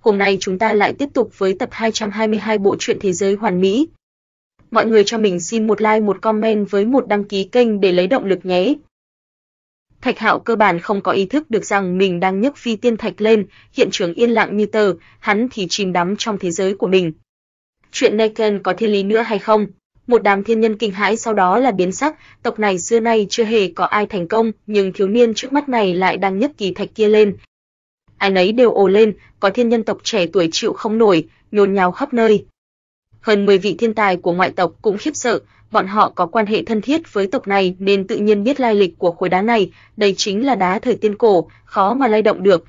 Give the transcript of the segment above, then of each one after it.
Hôm nay chúng ta lại tiếp tục với tập 222 bộ truyện thế giới hoàn mỹ. Mọi người cho mình xin một like, một comment với một đăng ký kênh để lấy động lực nhé. Thạch Hạo cơ bản không có ý thức được rằng mình đang nhấc phi tiên thạch lên, hiện trường yên lặng như tờ, hắn thì chìm đắm trong thế giới của mình. Chuyện Neken có thiên lý nữa hay không? Một đám thiên nhân kinh hãi sau đó là biến sắc, tộc này xưa nay chưa hề có ai thành công, nhưng thiếu niên trước mắt này lại đang nhấc kỳ thạch kia lên, ai nấy đều ồ lên, có thiên nhân tộc trẻ tuổi chịu không nổi, nhốn nháo khắp nơi. Hơn 10 vị thiên tài của ngoại tộc cũng khiếp sợ, bọn họ có quan hệ thân thiết với tộc này nên tự nhiên biết lai lịch của khối đá này, đây chính là đá thời tiên cổ, khó mà lay động được.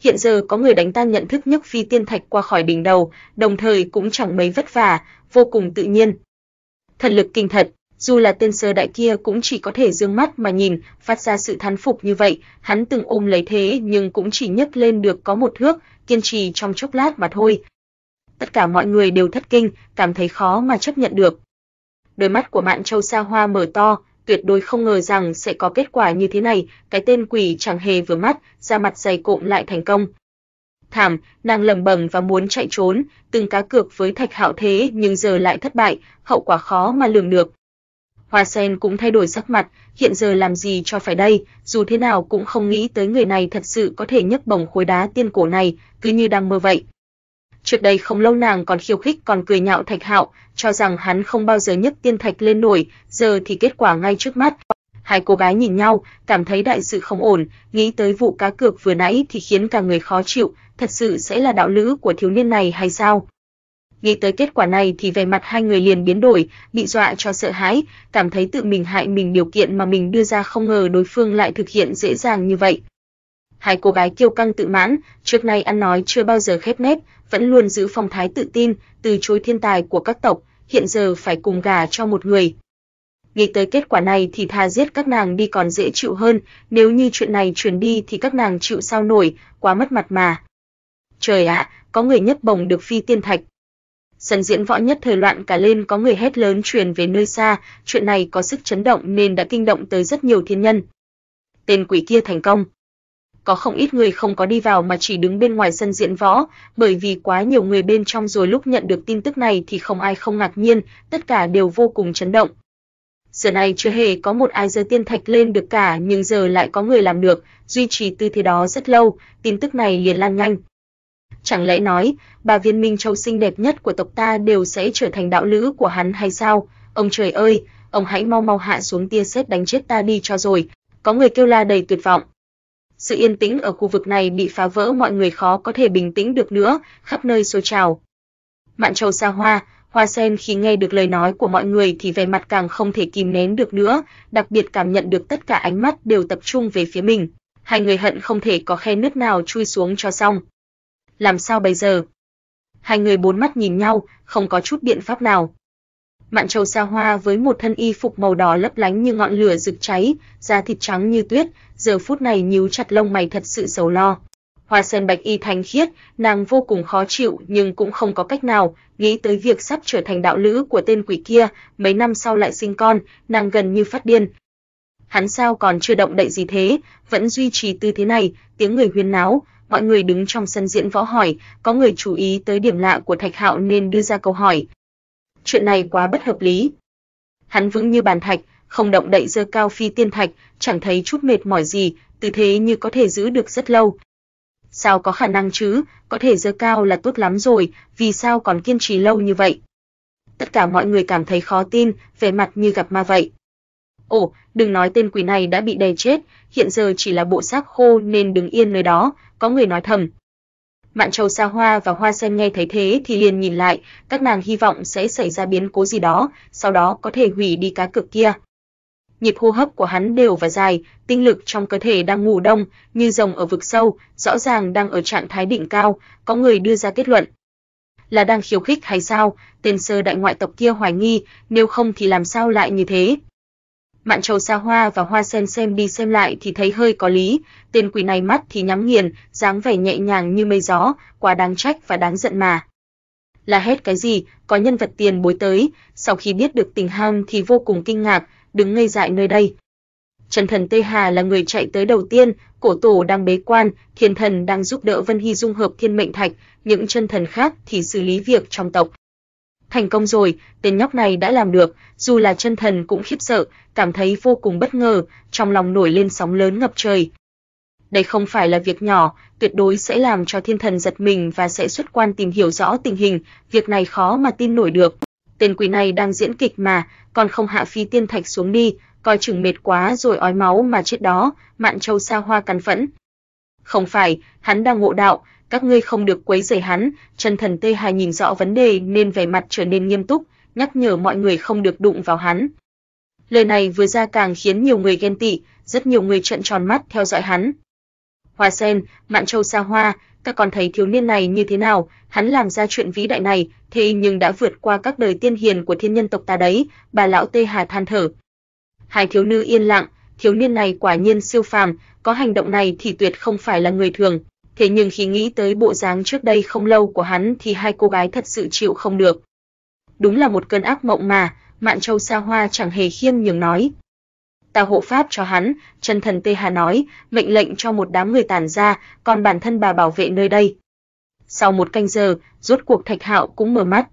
Hiện giờ có người đánh tan nhận thức nhấc phi tiên thạch qua khỏi đỉnh đầu, đồng thời cũng chẳng mấy vất vả, vô cùng tự nhiên. Thần lực kinh thật dù là tên sơ đại kia cũng chỉ có thể dương mắt mà nhìn, phát ra sự thán phục như vậy, hắn từng ôm lấy thế nhưng cũng chỉ nhấc lên được có một thước, kiên trì trong chốc lát mà thôi. Tất cả mọi người đều thất kinh, cảm thấy khó mà chấp nhận được. Đôi mắt của Mạn Châu Sa Hoa mở to, tuyệt đối không ngờ rằng sẽ có kết quả như thế này, cái tên quỷ chẳng hề vừa mắt, ra mặt dày cộm lại thành công. Thảm, nàng lẩm bẩm và muốn chạy trốn, từng cá cược với Thạch Hạo Thế nhưng giờ lại thất bại, hậu quả khó mà lường được. Hoa Sen cũng thay đổi sắc mặt, hiện giờ làm gì cho phải đây, dù thế nào cũng không nghĩ tới người này thật sự có thể nhấc bổng khối đá tiên cổ này, cứ như đang mơ vậy. Trước đây không lâu nàng còn khiêu khích còn cười nhạo Thạch Hạo, cho rằng hắn không bao giờ nhấc tiên thạch lên nổi, giờ thì kết quả ngay trước mắt. Hai cô gái nhìn nhau, cảm thấy đại sự không ổn, nghĩ tới vụ cá cược vừa nãy thì khiến cả người khó chịu, thật sự sẽ là đạo lữ của thiếu niên này hay sao? Nghĩ tới kết quả này thì vẻ mặt hai người liền biến đổi, bị dọa cho sợ hãi, cảm thấy tự mình hại mình điều kiện mà mình đưa ra không ngờ đối phương lại thực hiện dễ dàng như vậy. Hai cô gái kiêu căng tự mãn, trước nay ăn nói chưa bao giờ khép nép, vẫn luôn giữ phong thái tự tin, từ chối thiên tài của các tộc, hiện giờ phải cùng gà cho một người. Nghĩ tới kết quả này thì thà giết các nàng đi còn dễ chịu hơn, nếu như chuyện này truyền đi thì các nàng chịu sao nổi, quá mất mặt mà. Trời ạ, có người nhấc bổng được phi tiên thạch, Sân diễn võ nhất thời loạn cả lên có người hét lớn truyền về nơi xa, chuyện này có sức chấn động nên đã kinh động tới rất nhiều thiên nhân. Tên quỷ kia thành công. Có không ít người không có đi vào mà chỉ đứng bên ngoài sân diễn võ, bởi vì quá nhiều người bên trong rồi lúc nhận được tin tức này thì không ai không ngạc nhiên, tất cả đều vô cùng chấn động. Giờ này chưa hề có một ai giơ tiên thạch lên được cả, nhưng giờ lại có người làm được, duy trì tư thế đó rất lâu, tin tức này liền lan nhanh, Chẳng lẽ nói, bà Viên Minh Châu xinh đẹp nhất của tộc ta đều sẽ trở thành đạo lữ của hắn hay sao? Ông trời ơi, ông hãy mau mau hạ xuống tia sét đánh chết ta đi cho rồi." Có người kêu la đầy tuyệt vọng. Sự yên tĩnh ở khu vực này bị phá vỡ, mọi người khó có thể bình tĩnh được nữa, khắp nơi xô trào. Mạn Châu xa hoa, Hoa Sen khi nghe được lời nói của mọi người thì vẻ mặt càng không thể kìm nén được nữa, đặc biệt cảm nhận được tất cả ánh mắt đều tập trung về phía mình. Hai người hận không thể có khe nứt nào chui xuống cho xong làm sao bây giờ? Hai người bốn mắt nhìn nhau, không có chút biện pháp nào. Mạn Châu Sa Hoa với một thân y phục màu đỏ lấp lánh như ngọn lửa rực cháy, da thịt trắng như tuyết, giờ phút này nhíu chặt lông mày thật sự sầu lo. Hoa Sơn Bạch Y Thanh Khiết, nàng vô cùng khó chịu nhưng cũng không có cách nào, nghĩ tới việc sắp trở thành đạo lữ của tên quỷ kia, mấy năm sau lại sinh con, nàng gần như phát điên. Hắn sao còn chưa động đậy gì thế, vẫn duy trì tư thế này, tiếng người huyên náo, mọi người đứng trong sân diễn võ hỏi, có người chú ý tới điểm lạ của Thạch Hạo nên đưa ra câu hỏi. Chuyện này quá bất hợp lý. Hắn vững như bàn thạch, không động đậy giơ cao phi tiên thạch, chẳng thấy chút mệt mỏi gì, tư thế như có thể giữ được rất lâu. Sao có khả năng chứ, có thể giơ cao là tốt lắm rồi, vì sao còn kiên trì lâu như vậy? Tất cả mọi người cảm thấy khó tin, vẻ mặt như gặp ma vậy. Ồ, đừng nói tên quỷ này đã bị đè chết, hiện giờ chỉ là bộ xác khô nên đứng yên nơi đó, có người nói thầm. Mạn Châu Sa Hoa và Hoa Sen nghe thấy thế thì liền nhìn lại, các nàng hy vọng sẽ xảy ra biến cố gì đó, sau đó có thể hủy đi cá cược kia. Nhịp hô hấp của hắn đều và dài, tinh lực trong cơ thể đang ngủ đông, như rồng ở vực sâu, rõ ràng đang ở trạng thái đỉnh cao, có người đưa ra kết luận. Là đang khiêu khích hay sao? Tên sơ đại ngoại tộc kia hoài nghi, nếu không thì làm sao lại như thế? Mạn Trầu Xa Hoa và Hoa Sen xem đi xem lại thì thấy hơi có lý, tên quỷ này mắt thì nhắm nghiền, dáng vẻ nhẹ nhàng như mây gió, quá đáng trách và đáng giận mà. Là hết cái gì, có nhân vật tiền bối tới, sau khi biết được tình ham thì vô cùng kinh ngạc, đứng ngây dại nơi đây. Trần Thần Tây Hà là người chạy tới đầu tiên, cổ tổ đang bế quan, thiên thần đang giúp đỡ Vân Hy dung hợp thiên mệnh thạch, những chân thần khác thì xử lý việc trong tộc thành công rồi, tên nhóc này đã làm được, dù là chân thần cũng khiếp sợ, cảm thấy vô cùng bất ngờ, trong lòng nổi lên sóng lớn ngập trời. Đây không phải là việc nhỏ, tuyệt đối sẽ làm cho thiên thần giật mình và sẽ xuất quan tìm hiểu rõ tình hình, việc này khó mà tin nổi được. Tên quỷ này đang diễn kịch mà, còn không hạ phi tiên thạch xuống đi, coi chừng mệt quá rồi ói máu mà chết đó, Mạn Châu Sa Hoa cắn phẫn. Không phải, hắn đang ngộ đạo, các ngươi không được quấy rầy hắn, chân thần Tây Hải nhìn rõ vấn đề nên vẻ mặt trở nên nghiêm túc, nhắc nhở mọi người không được đụng vào hắn. Lời này vừa ra càng khiến nhiều người ghen tị, rất nhiều người trợn tròn mắt theo dõi hắn. Hoa Sen, Mạn Châu Sa Hoa, các con thấy thiếu niên này như thế nào, hắn làm ra chuyện vĩ đại này, thế nhưng đã vượt qua các đời tiên hiền của thiên nhân tộc ta đấy, bà lão Tê Hà than thở. Hai thiếu nữ yên lặng, thiếu niên này quả nhiên siêu phàm, có hành động này thì tuyệt không phải là người thường thế nhưng khi nghĩ tới bộ dáng trước đây không lâu của hắn thì hai cô gái thật sự chịu không được. Đúng là một cơn ác mộng mà, Mạn Châu Sa Hoa chẳng hề khiêm nhường nói. Ta hộ pháp cho hắn, chân thần Tê Hà nói, mệnh lệnh cho một đám người tản ra, còn bản thân bà bảo vệ nơi đây. Sau một canh giờ, rốt cuộc Thạch Hạo cũng mở mắt.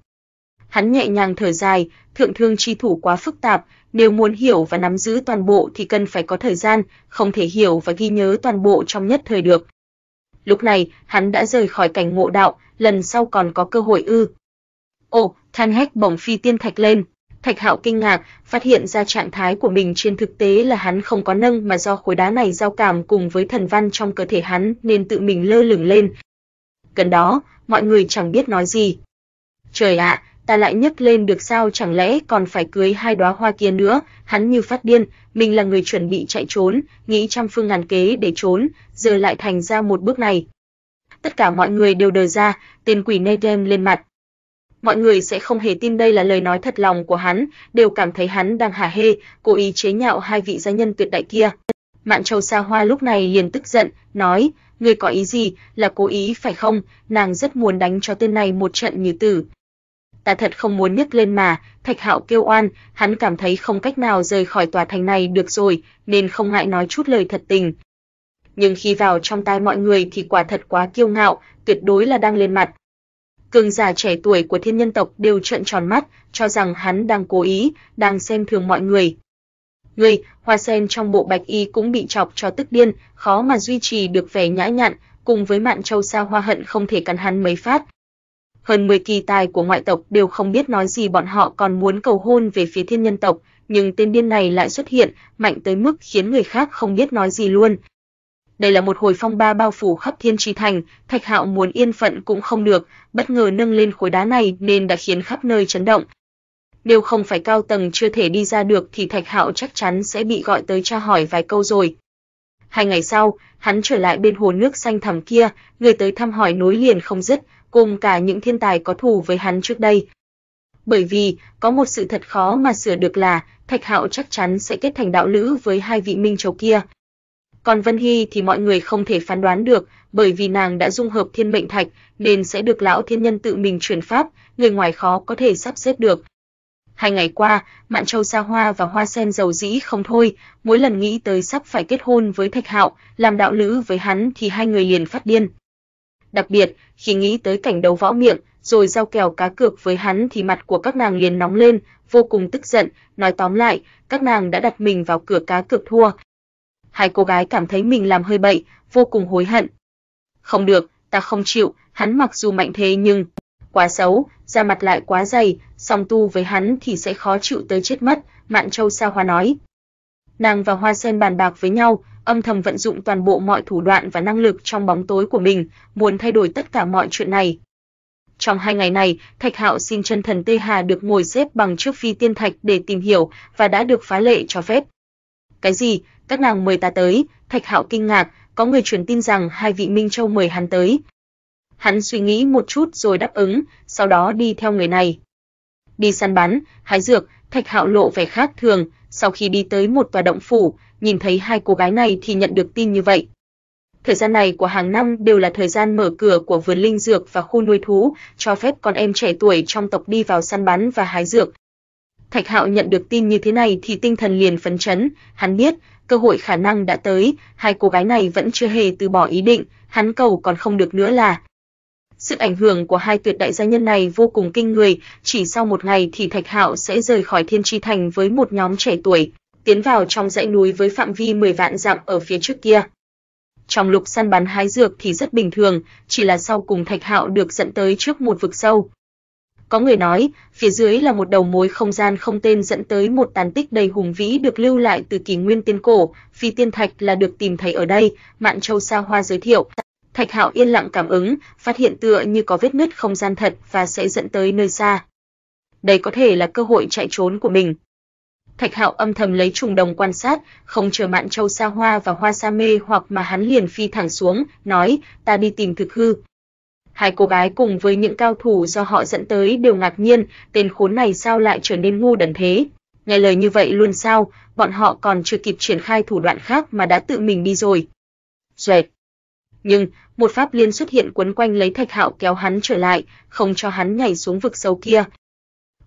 Hắn nhẹ nhàng thở dài, thượng thương chi thủ quá phức tạp, nếu muốn hiểu và nắm giữ toàn bộ thì cần phải có thời gian, không thể hiểu và ghi nhớ toàn bộ trong nhất thời được lúc này hắn đã rời khỏi cảnh ngộ đạo, lần sau còn có cơ hội ư. Ồ, than hét bỗng phi tiên thạch lên. Thạch Hạo kinh ngạc, phát hiện ra trạng thái của mình trên thực tế là hắn không có nâng mà do khối đá này giao cảm cùng với thần văn trong cơ thể hắn nên tự mình lơ lửng lên. Gần đó, mọi người chẳng biết nói gì. Trời ạ, ta lại nhấc lên được sao chẳng lẽ còn phải cưới hai đóa hoa kia nữa, hắn như phát điên, mình là người chuẩn bị chạy trốn, nghĩ trăm phương ngàn kế để trốn, giờ lại thành ra một bước này. Tất cả mọi người đều đờ ra, tên quỷ nê đem lên mặt. Mọi người sẽ không hề tin đây là lời nói thật lòng của hắn, đều cảm thấy hắn đang hả hê, cố ý chế nhạo hai vị gia nhân tuyệt đại kia. Mạn Châu Sa Hoa lúc này liền tức giận, nói, ngươi có ý gì, là cố ý phải không, nàng rất muốn đánh cho tên này một trận như tử, ta thật không muốn nhấc lên mà, Thạch Hạo kêu oan, hắn cảm thấy không cách nào rời khỏi tòa thành này được rồi, nên không ngại nói chút lời thật tình. Nhưng khi vào trong tai mọi người thì quả thật quá kiêu ngạo, tuyệt đối là đang lên mặt. Cường giả trẻ tuổi của thiên nhân tộc đều trợn tròn mắt, cho rằng hắn đang cố ý, đang xem thường mọi người. ngươi, hoa sen trong bộ bạch y cũng bị chọc cho tức điên, khó mà duy trì được vẻ nhã nhặn, cùng với mạn châu sa hoa hận không thể cắn hắn mấy phát, hơn 10 kỳ tài của ngoại tộc đều không biết nói gì bọn họ còn muốn cầu hôn về phía thiên nhân tộc, nhưng tên điên này lại xuất hiện, mạnh tới mức khiến người khác không biết nói gì luôn. Đây là một hồi phong ba bao phủ khắp Thiên tri Thành, Thạch Hạo muốn yên phận cũng không được, bất ngờ nâng lên khối đá này nên đã khiến khắp nơi chấn động. Nếu không phải cao tầng chưa thể đi ra được thì Thạch Hạo chắc chắn sẽ bị gọi tới tra hỏi vài câu rồi. Hai ngày sau, hắn trở lại bên hồ nước xanh thẳm kia, người tới thăm hỏi nối liền không dứt, cùng cả những thiên tài có thù với hắn trước đây. Bởi vì, có một sự thật khó mà sửa được là Thạch Hạo chắc chắn sẽ kết thành đạo lữ với hai vị minh châu kia. Còn Vân Hy thì mọi người không thể phán đoán được, bởi vì nàng đã dung hợp thiên mệnh thạch, nên sẽ được lão thiên nhân tự mình truyền pháp, người ngoài khó có thể sắp xếp được. Hai ngày qua, Mạn Châu Sa Hoa và Hoa Sen giàu dĩ không thôi, mỗi lần nghĩ tới sắp phải kết hôn với Thạch Hạo, làm đạo lữ với hắn thì hai người liền phát điên. Đặc biệt, khi nghĩ tới cảnh đấu võ miệng, rồi giao kèo cá cược với hắn thì mặt của các nàng liền nóng lên, vô cùng tức giận, nói tóm lại, các nàng đã đặt mình vào cửa cá cược thua. Hai cô gái cảm thấy mình làm hơi bậy, vô cùng hối hận. Không được, ta không chịu, hắn mặc dù mạnh thế nhưng quá xấu, da mặt lại quá dày, song tu với hắn thì sẽ khó chịu tới chết mất, Mạn Châu Sa Hoa nói nàng và Hoa Sen bàn bạc với nhau, âm thầm vận dụng toàn bộ mọi thủ đoạn và năng lực trong bóng tối của mình, muốn thay đổi tất cả mọi chuyện này. Trong hai ngày này, Thạch Hạo xin chân thần Tê Hà được ngồi xếp bằng trước phi tiên thạch để tìm hiểu và đã được phá lệ cho phép. Cái gì? Các nàng mời ta tới? Thạch Hạo kinh ngạc, có người truyền tin rằng hai vị Minh Châu mời hắn tới. Hắn suy nghĩ một chút rồi đáp ứng, sau đó đi theo người này. Đi săn bắn, hái dược, Thạch Hạo lộ vẻ khác thường, sau khi đi tới một tòa động phủ, nhìn thấy hai cô gái này thì nhận được tin như vậy. Thời gian này của hàng năm đều là thời gian mở cửa của vườn linh dược và khu nuôi thú, cho phép con em trẻ tuổi trong tộc đi vào săn bắn và hái dược. Thạch Hạo nhận được tin như thế này thì tinh thần liền phấn chấn, hắn biết, cơ hội khả năng đã tới, hai cô gái này vẫn chưa hề từ bỏ ý định, hắn cầu còn không được nữa là sự ảnh hưởng của hai tuyệt đại gia nhân này vô cùng kinh người, chỉ sau một ngày thì Thạch Hạo sẽ rời khỏi Thiên Chi Thành với một nhóm trẻ tuổi, tiến vào trong dãy núi với phạm vi 10 vạn dặm ở phía trước kia. Trong lục săn bắn hái dược thì rất bình thường, chỉ là sau cùng Thạch Hạo được dẫn tới trước một vực sâu. Có người nói, phía dưới là một đầu mối không gian không tên dẫn tới một tàn tích đầy hùng vĩ được lưu lại từ kỷ nguyên tiên cổ, phi tiên thạch là được tìm thấy ở đây, Mạn Châu Sa Hoa giới thiệu. Thạch Hạo yên lặng cảm ứng, phát hiện tựa như có vết nứt không gian thật và sẽ dẫn tới nơi xa. Đây có thể là cơ hội chạy trốn của mình. Thạch Hạo âm thầm lấy trùng đồng quan sát, không chờ Mạn Châu Sa Hoa và Hoa Sa Mê hoặc mà hắn liền phi thẳng xuống, nói: "Ta đi tìm thực hư." Hai cô gái cùng với những cao thủ do họ dẫn tới đều ngạc nhiên, tên khốn này sao lại trở nên ngu đần thế? Nghe lời như vậy luôn sao, bọn họ còn chưa kịp triển khai thủ đoạn khác mà đã tự mình đi rồi. Duệt nhưng một pháp liên xuất hiện quấn quanh lấy Thạch Hạo kéo hắn trở lại, không cho hắn nhảy xuống vực sâu kia.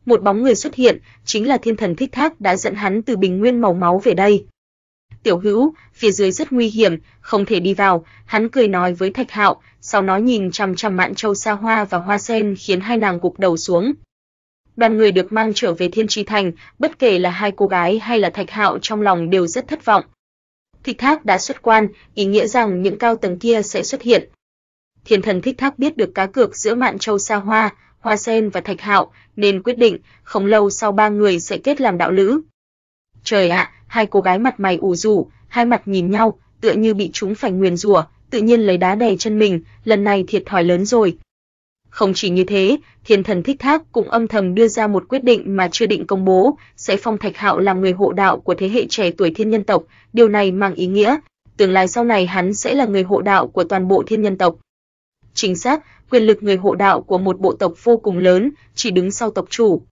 Một bóng người xuất hiện, chính là Thiên Thần Thích Thác đã dẫn hắn từ bình nguyên màu máu về đây. "Tiểu Hữu, phía dưới rất nguy hiểm, không thể đi vào." Hắn cười nói với Thạch Hạo, sau đó nhìn chằm chằm Mạn Châu Sa Hoa và Hoa Sen khiến hai nàng gục đầu xuống. Đoàn người được mang trở về Thiên Chi Thành, bất kể là hai cô gái hay là Thạch Hạo trong lòng đều rất thất vọng. Thích Thác đã xuất quan, ý nghĩa rằng những cao tầng kia sẽ xuất hiện. Thiên thần Thích Thác biết được cá cược giữa Mạn Châu Sa Hoa, Hoa Sen và Thạch Hạo, nên quyết định không lâu sau ba người sẽ kết làm đạo lữ. Trời ạ, hai cô gái mặt mày ủ rũ, hai mặt nhìn nhau, tựa như bị chúng phải nguyền rủa, tự nhiên lấy đá đè chân mình, lần này thiệt thòi lớn rồi. Không chỉ như thế, Thiên thần Thích Thác cũng âm thầm đưa ra một quyết định mà chưa định công bố, sẽ phong Thạch Hạo làm người hộ đạo của thế hệ trẻ tuổi thiên nhân tộc, điều này mang ý nghĩa tương lai sau này hắn sẽ là người hộ đạo của toàn bộ thiên nhân tộc. Chính xác, quyền lực người hộ đạo của một bộ tộc vô cùng lớn, chỉ đứng sau tộc chủ.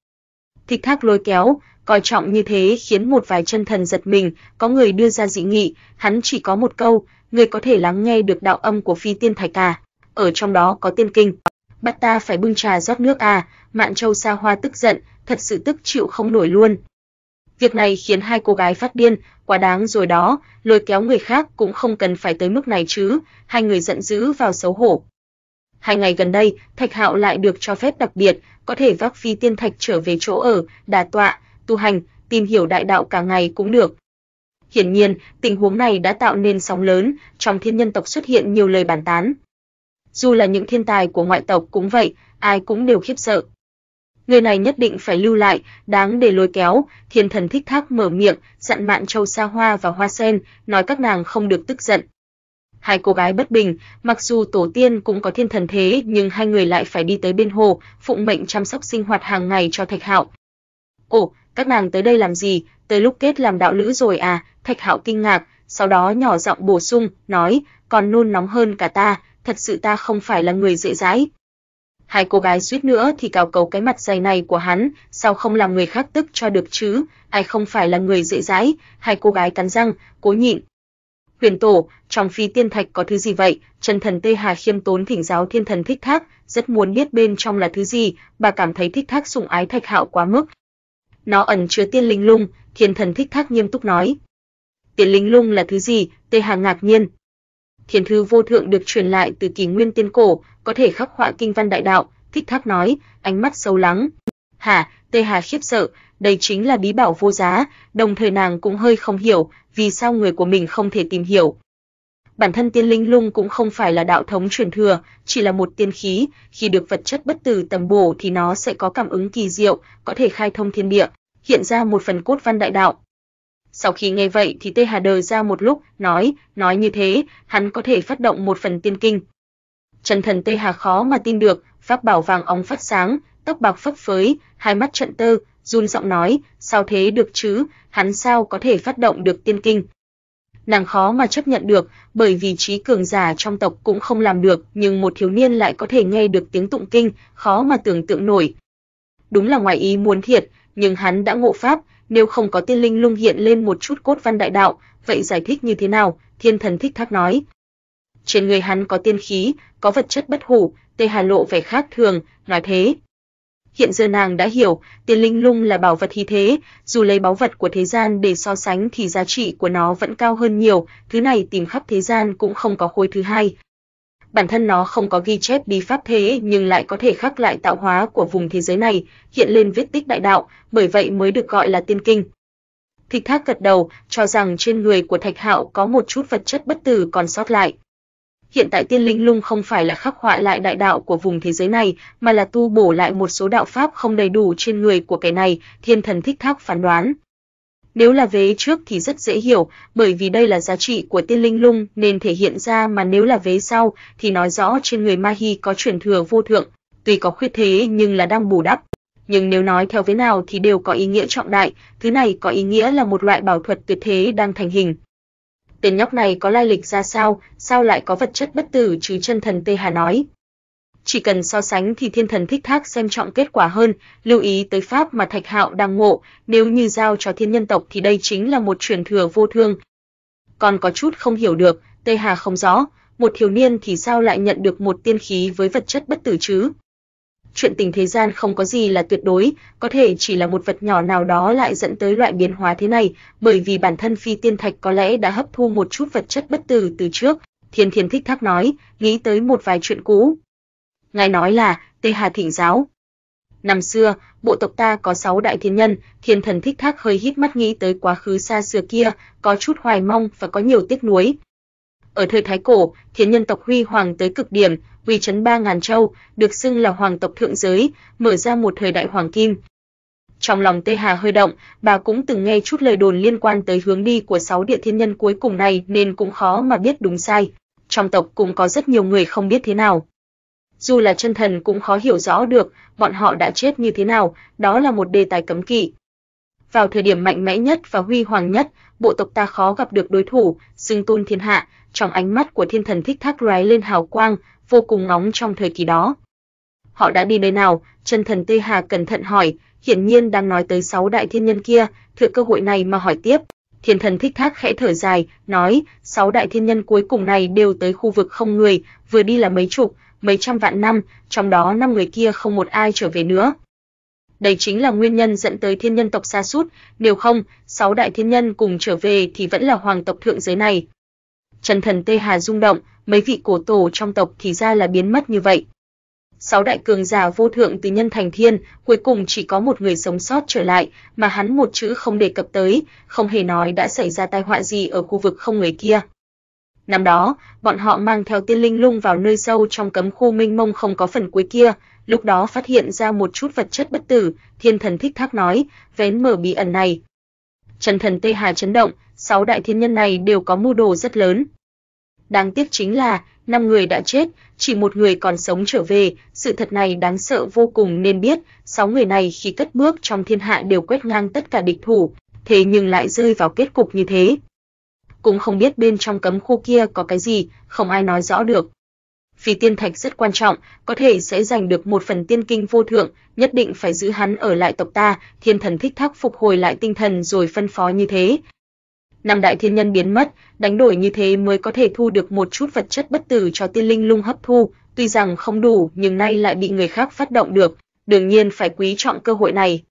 Thích Thác lôi kéo, coi trọng như thế khiến một vài chân thần giật mình, có người đưa ra dị nghị, hắn chỉ có một câu, người có thể lắng nghe được đạo âm của phi tiên thái ca, à? ở trong đó có tiên kinh bắt ta phải bưng trà rót nước à, Mạn Châu Sa Hoa tức giận, thật sự tức chịu không nổi luôn. Việc này khiến hai cô gái phát điên, quá đáng rồi đó, lôi kéo người khác cũng không cần phải tới mức này chứ, hai người giận dữ vào xấu hổ. Hai ngày gần đây, Thạch Hạo lại được cho phép đặc biệt, có thể vác phi tiên thạch trở về chỗ ở, đà tọa, tu hành, tìm hiểu đại đạo cả ngày cũng được. Hiển nhiên, tình huống này đã tạo nên sóng lớn, trong thiên nhân tộc xuất hiện nhiều lời bàn tán dù là những thiên tài của ngoại tộc cũng vậy, ai cũng đều khiếp sợ. Người này nhất định phải lưu lại, đáng để lôi kéo, thiên thần thích thác mở miệng, dặn Mạn Châu Sa Hoa và Hoa Sen, nói các nàng không được tức giận. Hai cô gái bất bình, mặc dù tổ tiên cũng có thiên thần thế, nhưng hai người lại phải đi tới bên hồ, phụng mệnh chăm sóc sinh hoạt hàng ngày cho Thạch Hạo. "Ồ, các nàng tới đây làm gì? Tới lúc kết làm đạo lữ rồi à?" Thạch Hạo kinh ngạc, sau đó nhỏ giọng bổ sung, nói, "Còn nôn nóng hơn cả ta, thật sự ta không phải là người dễ dãi. Hai cô gái suýt nữa thì cào cấu cái mặt dày này của hắn, sao không làm người khác tức cho được chứ, ai không phải là người dễ dãi, hai cô gái cắn răng, cố nhịn. Huyền tổ, trong phi tiên thạch có thứ gì vậy? Chân thần Tê Hà khiêm tốn thỉnh giáo thiên thần thích thác, rất muốn biết bên trong là thứ gì, bà cảm thấy thích thác sủng ái thạch hạo quá mức. Nó ẩn chứa tiên linh lung, thiên thần thích thác nghiêm túc nói. Tiên linh lung là thứ gì? Tê Hà ngạc nhiên, thiền thư vô thượng được truyền lại từ kỳ nguyên tiên cổ, có thể khắc họa kinh văn đại đạo, thích thác nói, ánh mắt sâu lắng. Hả, Tê Hà khiếp sợ, đây chính là bí bảo vô giá, đồng thời nàng cũng hơi không hiểu, vì sao người của mình không thể tìm hiểu. Bản thân tiên linh lung cũng không phải là đạo thống truyền thừa, chỉ là một tiên khí, khi được vật chất bất tử tầm bổ thì nó sẽ có cảm ứng kỳ diệu, có thể khai thông thiên địa, hiện ra một phần cốt văn đại đạo. Sau khi nghe vậy thì Tê Hà đờ ra một lúc, nói, nói như thế, hắn có thể phát động một phần tiên kinh. Trần thần Tê Hà khó mà tin được, pháp bảo vàng óng phát sáng, tóc bạc phấp phới, hai mắt trận tơ, run giọng nói, sao thế được chứ, hắn sao có thể phát động được tiên kinh. Nàng khó mà chấp nhận được, bởi vì trí cường giả trong tộc cũng không làm được, nhưng một thiếu niên lại có thể nghe được tiếng tụng kinh, khó mà tưởng tượng nổi. Đúng là ngoài ý muốn thiệt, nhưng hắn đã ngộ pháp, nếu không có tiên linh lung hiện lên một chút cốt văn đại đạo, vậy giải thích như thế nào? Thiên thần thích thác nói. Trên người hắn có tiên khí, có vật chất bất hủ, Tề Hà lộ vẻ khác thường, nói thế. Hiện giờ nàng đã hiểu, tiên linh lung là bảo vật hy thế, dù lấy báu vật của thế gian để so sánh thì giá trị của nó vẫn cao hơn nhiều, thứ này tìm khắp thế gian cũng không có khối thứ hai, bản thân nó không có ghi chép bí pháp thế nhưng lại có thể khắc lại tạo hóa của vùng thế giới này, hiện lên vết tích đại đạo, bởi vậy mới được gọi là tiên kinh. Thích Thác gật đầu, cho rằng trên người của Thạch Hạo có một chút vật chất bất tử còn sót lại. Hiện tại tiên linh lung không phải là khắc họa lại đại đạo của vùng thế giới này, mà là tu bổ lại một số đạo pháp không đầy đủ trên người của kẻ này, Thiên Thần Thích Thác phán đoán. Nếu là vế trước thì rất dễ hiểu, bởi vì đây là giá trị của tiên linh lung nên thể hiện ra mà nếu là vế sau thì nói rõ trên người Mahi có truyền thừa vô thượng, tuy có khuyết thế nhưng là đang bù đắp. Nhưng nếu nói theo vế nào thì đều có ý nghĩa trọng đại, thứ này có ý nghĩa là một loại bảo thuật tuyệt thế đang thành hình. Tên nhóc này có lai lịch ra sao, sao lại có vật chất bất tử chứ chân thần Tê Hà nói chỉ cần so sánh thì thiên thần thích thác xem trọng kết quả hơn, lưu ý tới pháp mà Thạch Hạo đang ngộ, nếu như giao cho thiên nhân tộc thì đây chính là một truyền thừa vô thương. Còn có chút không hiểu được, Tây Hà không rõ, một thiếu niên thì sao lại nhận được một tiên khí với vật chất bất tử chứ? Chuyện tình thế gian không có gì là tuyệt đối, có thể chỉ là một vật nhỏ nào đó lại dẫn tới loại biến hóa thế này, bởi vì bản thân phi tiên thạch có lẽ đã hấp thu một chút vật chất bất tử từ trước. Thiên Thiên thích thác nói, nghĩ tới một vài chuyện cũ, ngài nói là Tê Hà Thỉnh giáo. Năm xưa, bộ tộc ta có sáu đại thiên nhân, thiên thần thích thác hơi hít mắt nghĩ tới quá khứ xa xưa kia, có chút hoài mong và có nhiều tiếc nuối. Ở thời Thái Cổ, thiên nhân tộc huy hoàng tới cực điểm, uy trấn ba ngàn châu, được xưng là hoàng tộc thượng giới, mở ra một thời đại hoàng kim. Trong lòng Tê Hà hơi động, bà cũng từng nghe chút lời đồn liên quan tới hướng đi của sáu địa thiên nhân cuối cùng này nên cũng khó mà biết đúng sai. Trong tộc cũng có rất nhiều người không biết thế nào. Dù là chân thần cũng khó hiểu rõ được bọn họ đã chết như thế nào, đó là một đề tài cấm kỵ. Vào thời điểm mạnh mẽ nhất và huy hoàng nhất, bộ tộc ta khó gặp được đối thủ, xưng tôn thiên hạ, trong ánh mắt của thiên thần thích thác rái lên hào quang, vô cùng ngóng trong thời kỳ đó. Họ đã đi nơi nào? Chân thần Tê Hà cẩn thận hỏi, hiển nhiên đang nói tới sáu đại thiên nhân kia, thừa cơ hội này mà hỏi tiếp. Thiên thần thích thác khẽ thở dài, nói, sáu đại thiên nhân cuối cùng này đều tới khu vực không người, vừa đi là mấy chục, mấy trăm vạn năm, trong đó năm người kia không một ai trở về nữa. Đây chính là nguyên nhân dẫn tới thiên nhân tộc sa sút, nếu không, sáu đại thiên nhân cùng trở về thì vẫn là hoàng tộc thượng giới này. Trần Thần Tê Hà rung động, mấy vị cổ tổ trong tộc thì ra là biến mất như vậy. Sáu đại cường giả vô thượng từ nhân thành thiên, cuối cùng chỉ có một người sống sót trở lại, mà hắn một chữ không đề cập tới, không hề nói đã xảy ra tai họa gì ở khu vực không người kia. Năm đó, bọn họ mang theo tiên linh lung vào nơi sâu trong cấm khu minh mông không có phần cuối kia, lúc đó phát hiện ra một chút vật chất bất tử, thiên thần thích thác nói, vén mở bí ẩn này. Trần thần Tây Hà chấn động, sáu đại thiên nhân này đều có mưu đồ rất lớn. Đáng tiếc chính là, năm người đã chết, chỉ một người còn sống trở về, sự thật này đáng sợ vô cùng nên biết, sáu người này khi cất bước trong thiên hạ đều quét ngang tất cả địch thủ, thế nhưng lại rơi vào kết cục như thế cũng không biết bên trong cấm khu kia có cái gì, không ai nói rõ được. phi tiên thạch rất quan trọng, có thể sẽ giành được một phần tiên kinh vô thượng, nhất định phải giữ hắn ở lại tộc ta, thiên thần thích thác phục hồi lại tinh thần rồi phân phó như thế. Năm đại thiên nhân biến mất, đánh đổi như thế mới có thể thu được một chút vật chất bất tử cho tiên linh lung hấp thu, tuy rằng không đủ nhưng nay lại bị người khác phát động được, đương nhiên phải quý trọng cơ hội này.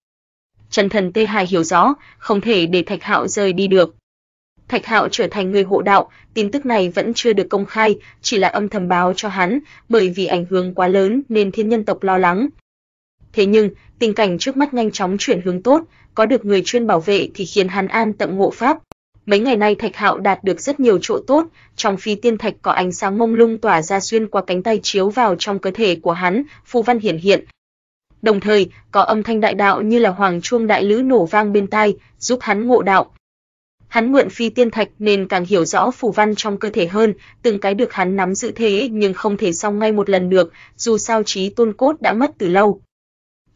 Trần Thần Tê Hải hiểu rõ, không thể để Thạch Hạo rời đi được. Thạch Hạo trở thành người hộ đạo, tin tức này vẫn chưa được công khai, chỉ là âm thầm báo cho hắn, bởi vì ảnh hưởng quá lớn nên thiên nhân tộc lo lắng. Thế nhưng, tình cảnh trước mắt nhanh chóng chuyển hướng tốt, có được người chuyên bảo vệ thì khiến hắn an tận ngộ pháp. Mấy ngày nay Thạch Hạo đạt được rất nhiều chỗ tốt, trong phi tiên thạch có ánh sáng mông lung tỏa ra xuyên qua cánh tay chiếu vào trong cơ thể của hắn, phù văn hiển hiện. Đồng thời, có âm thanh đại đạo như là hoàng chuông đại lữ nổ vang bên tai, giúp hắn ngộ đạo. Hắn mượn phi tiên thạch nên càng hiểu rõ phù văn trong cơ thể hơn, từng cái được hắn nắm giữ thế nhưng không thể xong ngay một lần được, dù sao trí tôn cốt đã mất từ lâu.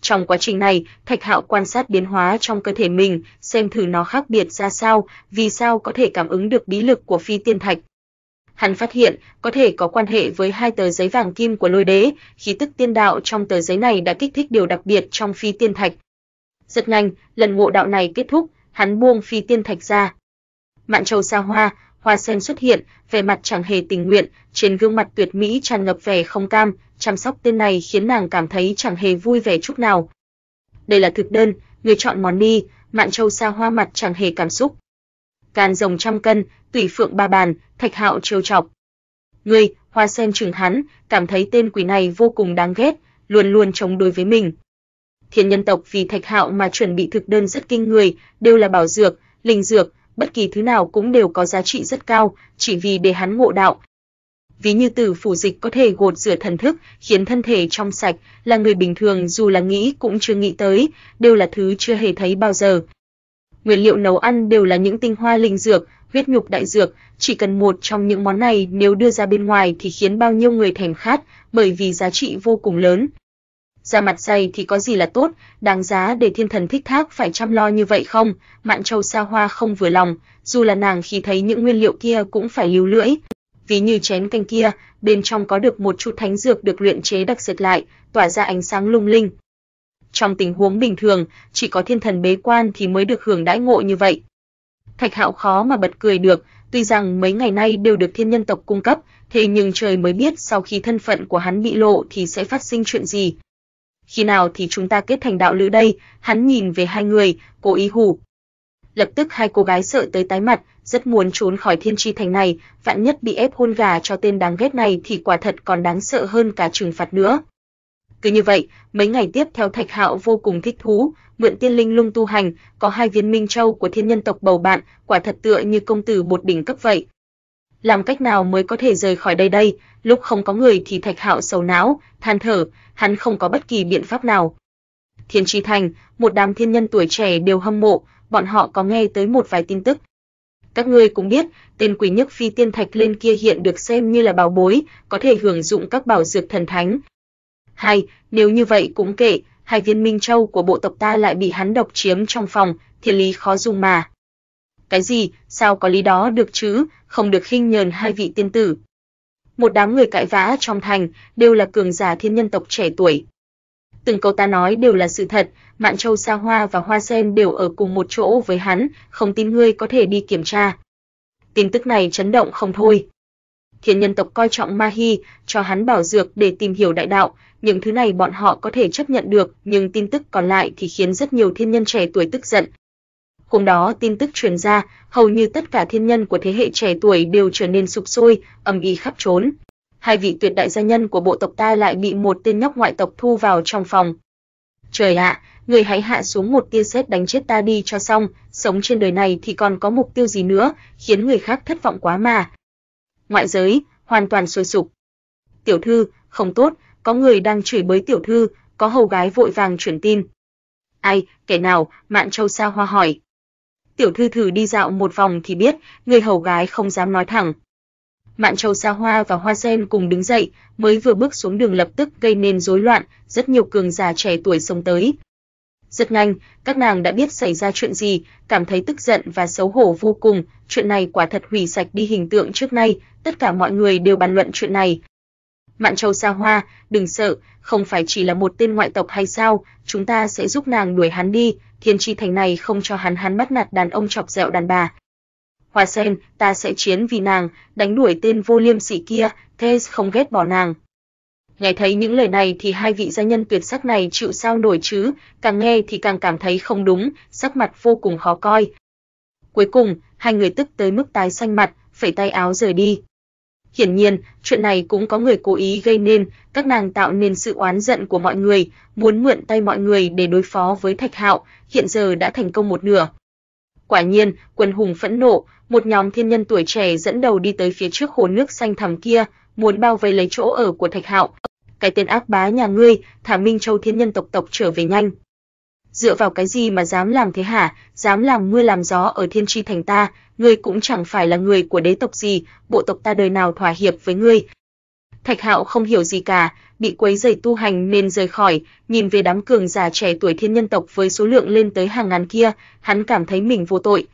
Trong quá trình này, Thạch Hạo quan sát biến hóa trong cơ thể mình, xem thử nó khác biệt ra sao, vì sao có thể cảm ứng được bí lực của phi tiên thạch. Hắn phát hiện có thể có quan hệ với hai tờ giấy vàng kim của Lôi Đế, khí tức tiên đạo trong tờ giấy này đã kích thích điều đặc biệt trong phi tiên thạch. Rất nhanh, lần ngộ đạo này kết thúc, hắn buông phi tiên thạch ra, Mạn Châu xa hoa, hoa sen xuất hiện, vẻ mặt chẳng hề tình nguyện, trên gương mặt tuyệt mỹ tràn ngập vẻ không cam, chăm sóc tên này khiến nàng cảm thấy chẳng hề vui vẻ chút nào. Đây là thực đơn, người chọn món đi, Mạn Châu xa hoa mặt chẳng hề cảm xúc. Càn rồng trăm cân, tùy phượng ba bàn, thạch hạo trêu chọc. Ngươi, hoa sen chừng hắn, cảm thấy tên quỷ này vô cùng đáng ghét, luôn luôn chống đối với mình. Thiên nhân tộc vì thạch hạo mà chuẩn bị thực đơn rất kinh người, đều là bảo dược, linh dược, bất kỳ thứ nào cũng đều có giá trị rất cao, chỉ vì để hắn ngộ đạo. Ví như tử phủ dịch có thể gột rửa thần thức, khiến thân thể trong sạch, là người bình thường dù là nghĩ cũng chưa nghĩ tới, đều là thứ chưa hề thấy bao giờ. Nguyên liệu nấu ăn đều là những tinh hoa linh dược, huyết nhục đại dược, chỉ cần một trong những món này nếu đưa ra bên ngoài thì khiến bao nhiêu người thèm khát, bởi vì giá trị vô cùng lớn da mặt dày thì có gì là tốt, đáng giá để thiên thần thích thác phải chăm lo như vậy không? Mạn Châu Sa Hoa không vừa lòng, dù là nàng khi thấy những nguyên liệu kia cũng phải lưu lưỡi. Ví như chén canh kia, bên trong có được một chút thánh dược được luyện chế đặc sệt lại, tỏa ra ánh sáng lung linh. Trong tình huống bình thường, chỉ có thiên thần bế quan thì mới được hưởng đãi ngộ như vậy. Thạch Hạo khó mà bật cười được, tuy rằng mấy ngày nay đều được thiên nhân tộc cung cấp, thế nhưng trời mới biết sau khi thân phận của hắn bị lộ thì sẽ phát sinh chuyện gì khi nào thì chúng ta kết thành đạo lữ đây, hắn nhìn về hai người, cố ý hù. Lập tức hai cô gái sợ tới tái mặt, rất muốn trốn khỏi thiên tri thành này, vạn nhất bị ép hôn gà cho tên đáng ghét này thì quả thật còn đáng sợ hơn cả trừng phạt nữa. Cứ như vậy, mấy ngày tiếp theo Thạch Hạo vô cùng thích thú, mượn tiên linh lung tu hành, có hai viên minh châu của thiên nhân tộc bầu bạn, quả thật tựa như công tử bột đỉnh cấp vậy làm cách nào mới có thể rời khỏi đây đây, lúc không có người thì Thạch Hạo sầu não, than thở, hắn không có bất kỳ biện pháp nào. Thiên Chi Thành, một đám thiên nhân tuổi trẻ đều hâm mộ, bọn họ có nghe tới một vài tin tức. Các ngươi cũng biết, tên quỷ nhất phi tiên thạch lên kia hiện được xem như là bảo bối, có thể hưởng dụng các bảo dược thần thánh. Hay, nếu như vậy cũng kệ, hai viên minh châu của bộ tộc ta lại bị hắn độc chiếm trong phòng, thiên lý khó dung mà cái gì, sao có lý đó được chứ, không được khinh nhờn hai vị tiên tử. Một đám người cãi vã trong thành đều là cường giả thiên nhân tộc trẻ tuổi. Từng câu ta nói đều là sự thật, Mạn Châu Sa Hoa và Hoa Sen đều ở cùng một chỗ với hắn, không tin ngươi có thể đi kiểm tra. Tin tức này chấn động không thôi. Thiên nhân tộc coi trọng Ma Hi, cho hắn bảo dược để tìm hiểu đại đạo, những thứ này bọn họ có thể chấp nhận được, nhưng tin tức còn lại thì khiến rất nhiều thiên nhân trẻ tuổi tức giận, Cùng đó, tin tức truyền ra, hầu như tất cả thiên nhân của thế hệ trẻ tuổi đều trở nên sụp sôi, âm ĩ khắp trốn. Hai vị tuyệt đại gia nhân của bộ tộc ta lại bị một tên nhóc ngoại tộc thu vào trong phòng. Trời ạ, người hãy hạ xuống một tia sét đánh chết ta đi cho xong, sống trên đời này thì còn có mục tiêu gì nữa, khiến người khác thất vọng quá mà. Ngoại giới hoàn toàn sôi sục. Tiểu thư, không tốt, có người đang chửi bới tiểu thư, có hầu gái vội vàng chuyển tin. Ai, kẻ nào? Mạn Châu Sa Hoa hỏi tiểu thư thử đi dạo một vòng thì biết, người hầu gái không dám nói thẳng. Mạn Châu Sa Hoa và Hoa Sen cùng đứng dậy, mới vừa bước xuống đường lập tức gây nên rối loạn, rất nhiều cường giả trẻ tuổi xông tới. Rất nhanh, các nàng đã biết xảy ra chuyện gì, cảm thấy tức giận và xấu hổ vô cùng, chuyện này quả thật hủy sạch đi hình tượng trước nay, tất cả mọi người đều bàn luận chuyện này. Mạn Châu Sa Hoa, đừng sợ, không phải chỉ là một tên ngoại tộc hay sao, chúng ta sẽ giúp nàng đuổi hắn đi, thiên tri thành này không cho hắn hắn bắt nạt đàn ông chọc ghẹo đàn bà. Hoa sen, ta sẽ chiến vì nàng, đánh đuổi tên vô liêm sỉ kia, thế không ghét bỏ nàng. Nghe thấy những lời này thì hai vị gia nhân tuyệt sắc này chịu sao nổi chứ, càng nghe thì càng cảm thấy không đúng, sắc mặt vô cùng khó coi. Cuối cùng, hai người tức tới mức tái xanh mặt, phẩy tay áo rời đi. Hiển nhiên, chuyện này cũng có người cố ý gây nên, các nàng tạo nên sự oán giận của mọi người, muốn mượn tay mọi người để đối phó với Thạch Hạo, hiện giờ đã thành công một nửa. Quả nhiên, quần hùng phẫn nộ, một nhóm thiên nhân tuổi trẻ dẫn đầu đi tới phía trước hồ nước xanh thẳm kia, muốn bao vây lấy chỗ ở của Thạch Hạo. Cái tên ác bá nhà ngươi, thả Minh Châu thiên nhân tộc tộc trở về nhanh. Dựa vào cái gì mà dám làm thế hả, dám làm mưa làm gió ở Thiên Chi thành ta, ngươi cũng chẳng phải là người của đế tộc gì, bộ tộc ta đời nào thỏa hiệp với ngươi. Thạch Hạo không hiểu gì cả, bị quấy rầy tu hành nên rời khỏi, nhìn về đám cường giả trẻ tuổi thiên nhân tộc với số lượng lên tới hàng ngàn kia, hắn cảm thấy mình vô tội.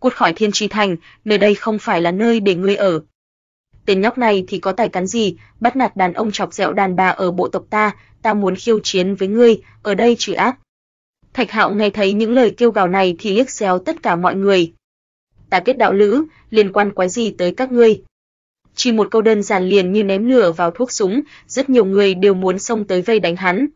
Cút khỏi Thiên Chi Thành, nơi đây không phải là nơi để ngươi ở. Tên nhóc này thì có tài cắn gì, bắt nạt đàn ông chọc ghẹo đàn bà ở bộ tộc ta, ta muốn khiêu chiến với ngươi, ở đây trừ ác. Thạch Hạo nghe thấy những lời kêu gào này thì liếc xéo tất cả mọi người, ta kết đạo lữ, liên quan quái gì tới các ngươi? Chỉ một câu đơn giản liền như ném lửa vào thuốc súng, rất nhiều người đều muốn xông tới vây đánh hắn.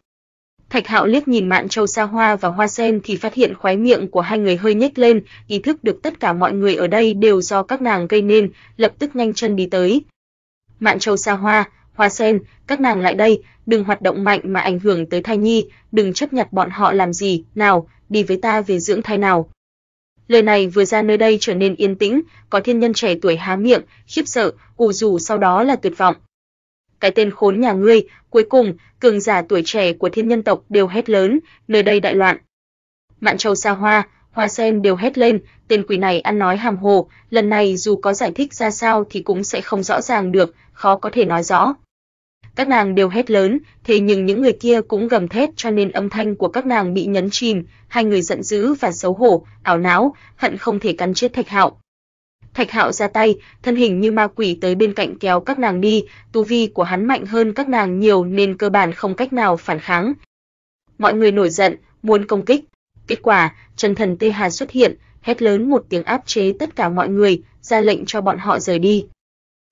Thạch Hạo liếc nhìn Mạn Châu Sa Hoa và Hoa Sen thì phát hiện khóe miệng của hai người hơi nhếch lên, ý thức được tất cả mọi người ở đây đều do các nàng gây nên, lập tức nhanh chân đi tới. Mạn Châu Sa Hoa, Hoa Sen, các nàng lại đây, đừng hoạt động mạnh mà ảnh hưởng tới thai nhi, đừng chấp nhặt bọn họ làm gì, nào, đi với ta về dưỡng thai nào. Lời này vừa ra nơi đây trở nên yên tĩnh, có thiên nhân trẻ tuổi há miệng, khiếp sợ, ù dù sau đó là tuyệt vọng. Cái tên khốn nhà ngươi, cuối cùng, cường giả tuổi trẻ của thiên nhân tộc đều hét lớn, nơi đây đại loạn. Mạn Châu xa Hoa, Hoa Sen đều hét lên, tên quỷ này ăn nói hàm hồ, lần này dù có giải thích ra sao thì cũng sẽ không rõ ràng được, khó có thể nói rõ các nàng đều hét lớn, thế nhưng những người kia cũng gầm thét cho nên âm thanh của các nàng bị nhấn chìm, hai người giận dữ và xấu hổ, ảo não, hận không thể cắn chết Thạch Hạo. Thạch Hạo ra tay, thân hình như ma quỷ tới bên cạnh kéo các nàng đi, tu vi của hắn mạnh hơn các nàng nhiều nên cơ bản không cách nào phản kháng. Mọi người nổi giận, muốn công kích. Kết quả, chân Thần Tê Hà xuất hiện, hét lớn một tiếng áp chế tất cả mọi người, ra lệnh cho bọn họ rời đi.